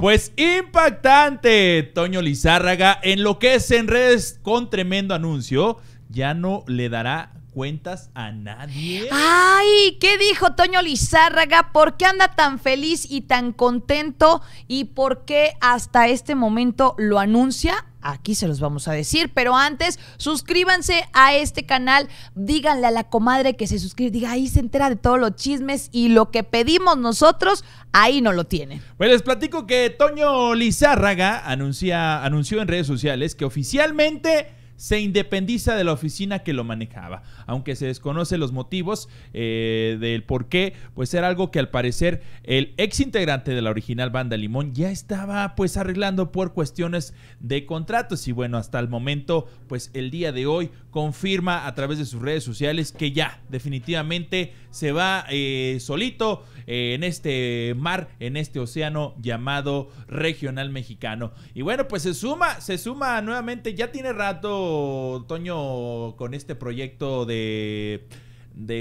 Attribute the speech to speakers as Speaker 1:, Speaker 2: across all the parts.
Speaker 1: Pues impactante. Toño Lizárraga es en redes con tremendo anuncio ya no le dará cuentas a nadie.
Speaker 2: ¡Ay! ¿Qué dijo Toño Lizárraga? ¿Por qué anda tan feliz y tan contento? ¿Y por qué hasta este momento lo anuncia? Aquí se los vamos a decir, pero antes suscríbanse a este canal, díganle a la comadre que se suscribe, diga ahí se entera de todos los chismes y lo que pedimos nosotros, ahí no lo tiene.
Speaker 1: Pues les platico que Toño Lizárraga anunció en redes sociales que oficialmente se independiza de la oficina que lo manejaba. Aunque se desconoce los motivos eh, del por qué, pues era algo que al parecer el ex integrante de la original banda Limón ya estaba pues arreglando por cuestiones de contratos. Y bueno, hasta el momento, pues el día de hoy confirma a través de sus redes sociales que ya definitivamente se va eh, solito eh, en este mar, en este océano llamado regional mexicano. Y bueno, pues se suma, se suma nuevamente, ya tiene rato Toño, con este proyecto de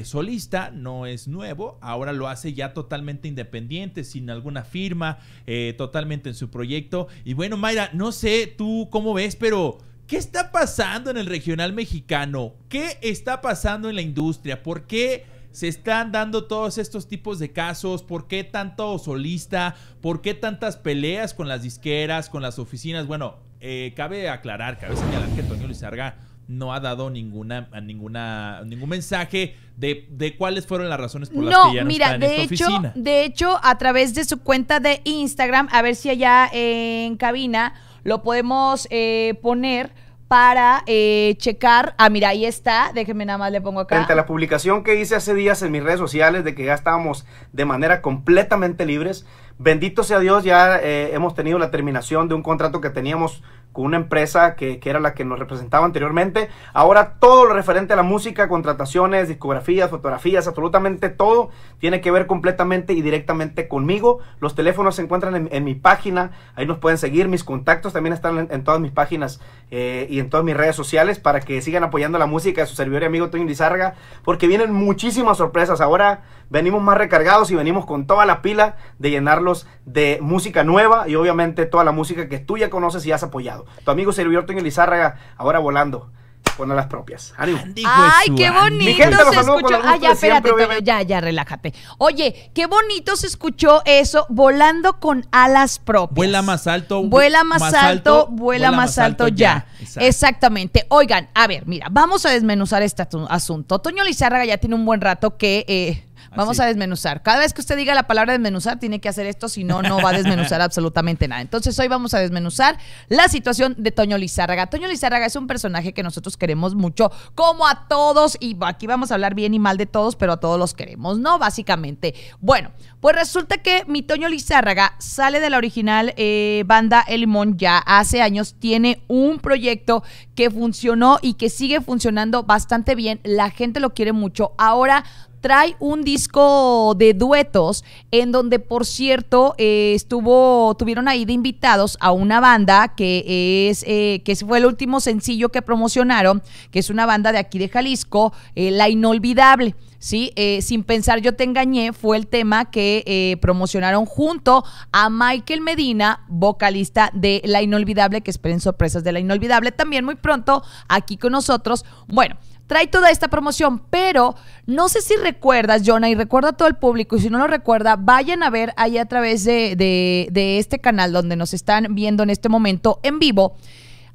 Speaker 1: solista, no es nuevo, ahora lo hace ya totalmente independiente, sin alguna firma, eh, totalmente en su proyecto. Y bueno, Mayra, no sé tú cómo ves, pero ¿qué está pasando en el regional mexicano? ¿Qué está pasando en la industria? ¿Por qué se están dando todos estos tipos de casos? ¿Por qué tanto solista? ¿Por qué tantas peleas con las disqueras, con las oficinas? Bueno, eh, cabe aclarar, cabe señalar que Antonio Lizarga no ha dado ninguna ninguna ningún mensaje de, cuáles fueron las razones por las que ya no mira, de hecho,
Speaker 2: De hecho, a través de su cuenta de Instagram, a ver si allá en cabina lo podemos eh, poner para eh, checar. Ah, mira, ahí está. Déjenme nada más le pongo acá. Entre
Speaker 1: la publicación que hice hace días en mis redes sociales de que ya estábamos de manera completamente libres, Bendito sea Dios, ya eh, hemos tenido la terminación de un contrato que teníamos con una empresa que, era la que nos representaba anteriormente. Ahora todo lo referente a la música, contrataciones, discografías, fotografías, absolutamente todo tiene que ver completamente y directamente conmigo. Los teléfonos se encuentran en, mi página, ahí nos pueden seguir, mis contactos también están en, todas mis páginas eh, y en todas mis redes sociales para que sigan apoyando la música de su servidor y amigo Toño Lizarga, porque vienen muchísimas sorpresas ahora venimos más recargados y venimos con toda la pila de llenarlos de música nueva y obviamente toda la música que tú ya conoces y has apoyado. Tu amigo servidor Toño Lizárraga, ahora volando con alas propias. Ánimo. Ay, qué bonito se escuchó. ¡Ay, ah, ya, espérate,
Speaker 2: ya, ya, relájate. Oye, qué bonito se escuchó eso, volando con
Speaker 1: alas propias. Vuela más alto. Vuela más, alto, vuela, más, alto, ya.
Speaker 2: Exactamente. Oigan, a ver, mira, vamos a desmenuzar este asunto. Toño Lizárraga ya tiene un buen rato que... Eh, Vamos a desmenuzar. Cada vez que usted diga la palabra desmenuzar, tiene que hacer esto, si no, no va a desmenuzar absolutamente nada. Entonces, hoy vamos a desmenuzar la situación de Toño Lizárraga. Toño Lizárraga es un personaje que nosotros queremos mucho, como a todos, y aquí vamos a hablar bien y mal de todos, pero a todos los queremos, ¿no? Básicamente. Bueno, pues resulta que mi Toño Lizárraga sale de la original eh, banda El Limón ya hace años, tiene un proyecto que funcionó y que sigue funcionando bastante bien, la gente lo quiere mucho. Ahora trae un disco de duetos en donde, por cierto, eh, estuvo, tuvieron ahí de invitados a una banda que es, eh, que fue el último sencillo que promocionaron, que es una banda de aquí de Jalisco, eh, La Inolvidable. ¿sí? Sin pensar yo te engañé fue el tema que promocionaron junto a Michael Medina, vocalista de La Inolvidable, que esperen sorpresas de La Inolvidable también muy pronto aquí con nosotros. Bueno, trae toda esta promoción, pero no sé si recuerdas, Jonah, y recuerdo a todo el público, y si no lo recuerda, vayan a ver ahí a través de, este canal donde nos están viendo en este momento en vivo,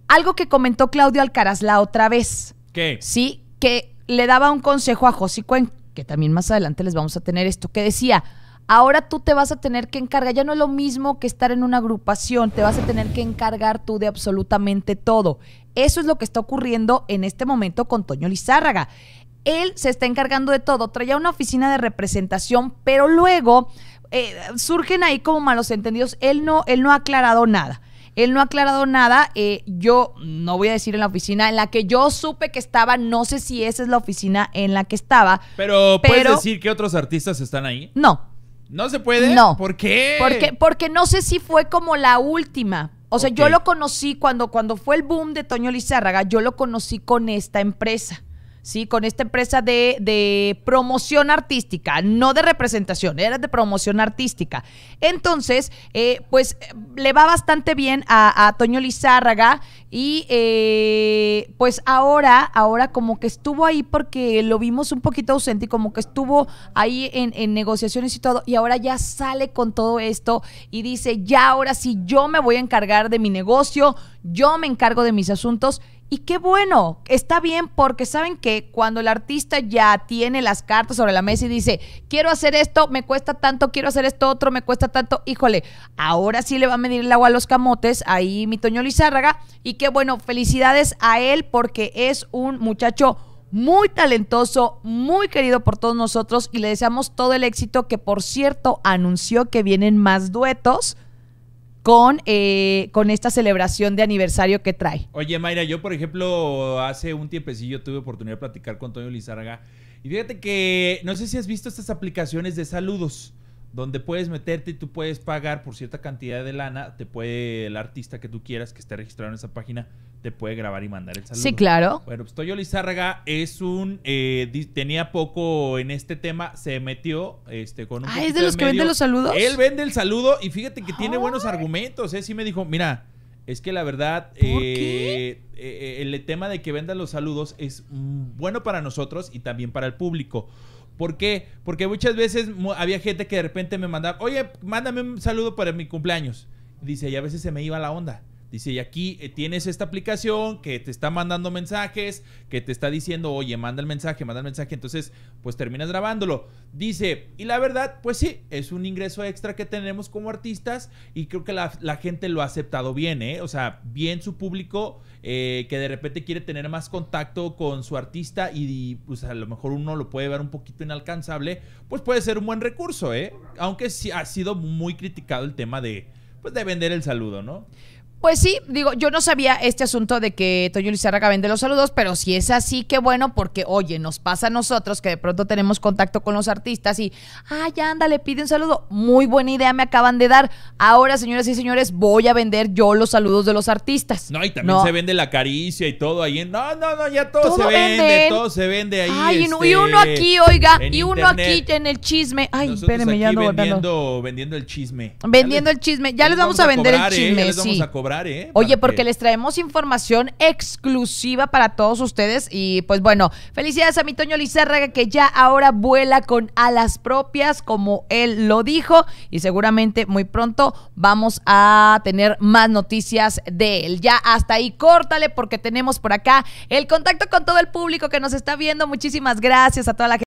Speaker 2: algo que comentó Claudio Alcaraz la otra vez. ¿Qué? Sí, que le daba un consejo a José Cuen, que también más adelante les vamos a tener esto, que decía, ahora tú te vas a tener que encargar, ya no es lo mismo que estar en una agrupación, te vas a tener que encargar tú de absolutamente todo. Eso es lo que está ocurriendo en este momento con Toño Lizárraga. Él se está encargando de todo, traía una oficina de representación, pero luego eh, surgen ahí como malos entendidos. Él no, él no ha aclarado nada. Él no ha aclarado nada. Eh, yo no voy a decir en la oficina en la que yo supe que estaba. No sé si esa es la oficina en la que estaba. Pero, ¿puedes decir
Speaker 1: que otros artistas están ahí?
Speaker 2: No. ¿No se puede? No. ¿Por qué? Porque, porque no sé si fue como la última. O sea, yo lo conocí cuando, cuando fue el boom de Toño Lizárraga, yo lo conocí con esta empresa. ¿sí? Con esta empresa de, promoción artística, no de representación, era de promoción artística. Entonces, eh, pues le va bastante bien a, Toño Lizárraga y eh, pues ahora, ahora como que estuvo ahí porque lo vimos un poquito ausente y como que estuvo ahí en, en negociaciones y todo, y ahora ya sale con todo esto y dice, ya ahora sí, yo me voy a encargar de mi negocio, yo me encargo de mis asuntos y qué bueno, está bien porque saben que cuando el artista ya tiene las cartas sobre la mesa y dice, quiero hacer esto, me cuesta tanto, quiero hacer esto otro, me cuesta tanto, híjole, ahora sí le va a medir el agua a los camotes, ahí mi Toño Lizárraga. Y qué bueno, felicidades a él porque es un muchacho muy talentoso, muy querido por todos nosotros y le deseamos todo el éxito que por cierto anunció que vienen más duetos con, eh, con esta celebración de aniversario que trae.
Speaker 1: Oye, Mayra, yo por ejemplo, hace un tiempecillo tuve oportunidad de platicar con Antonio Lizarraga y fíjate que no sé si has visto estas aplicaciones de saludos donde puedes meterte y tú puedes pagar por cierta cantidad de lana, te puede el artista que tú quieras que esté registrado en esa página, te puede grabar y mandar el saludo. Sí, claro. Bueno, pues Toyo Lizárraga es un, eh, tenía poco en este tema, se metió este, con un... Ah, es de los que venden los saludos. Él vende el saludo y fíjate que tiene buenos argumentos, ¿eh? Sí me dijo, mira, es que la verdad, eh, eh, el tema de que venda los saludos es mm, bueno para nosotros y también para el público ¿Por qué? Porque muchas veces había gente que de repente me mandaba, oye, mándame un saludo para mi cumpleaños. Dice, y a veces se me iba la onda. Dice, y aquí eh, tienes esta aplicación que te está mandando mensajes, que te está diciendo, oye, manda el mensaje, manda el mensaje. Entonces, pues terminas grabándolo. Dice, y la verdad, pues sí, es un ingreso extra que tenemos como artistas y creo que la, gente lo ha aceptado bien, ¿eh? O sea, bien su público eh, que de repente quiere tener más contacto con su artista y, pues a lo mejor uno lo puede ver un poquito inalcanzable, pues puede ser un buen recurso, ¿eh? Aunque sí ha sido muy criticado el tema de, pues de vender el saludo, ¿no?
Speaker 2: Pues sí, digo, yo no sabía este asunto de que Toño Lizarraga vende los saludos, pero si es así, qué bueno, porque oye, nos pasa a nosotros que de pronto tenemos contacto con los artistas y, ¡Ay, ya anda, le pide un saludo. Muy buena idea me acaban de dar. Ahora, señoras y señores, voy a vender yo los saludos de los artistas. No,
Speaker 1: y también se vende la caricia y todo ahí. No, no, no,
Speaker 2: ya todo, se vende, todo
Speaker 1: se vende ahí. Ay, y uno este, aquí, oiga, y uno aquí
Speaker 2: en el chisme. Ay, espérenme, ya no
Speaker 1: vendiendo, vendiendo el chisme.
Speaker 2: Vendiendo el chisme. Ya, les, vamos, a vender el ¿eh? chisme. ya les vamos a cobrar
Speaker 1: ¿eh? Oye, porque les
Speaker 2: traemos información exclusiva para todos ustedes. Y pues bueno, felicidades a mi Toño Lizárraga, que ya ahora vuela con alas propias, como él lo dijo. Y seguramente muy pronto vamos a tener más noticias de él. Ya hasta ahí, córtale, porque tenemos por acá el contacto con todo el público que nos está viendo. Muchísimas gracias a toda la gente.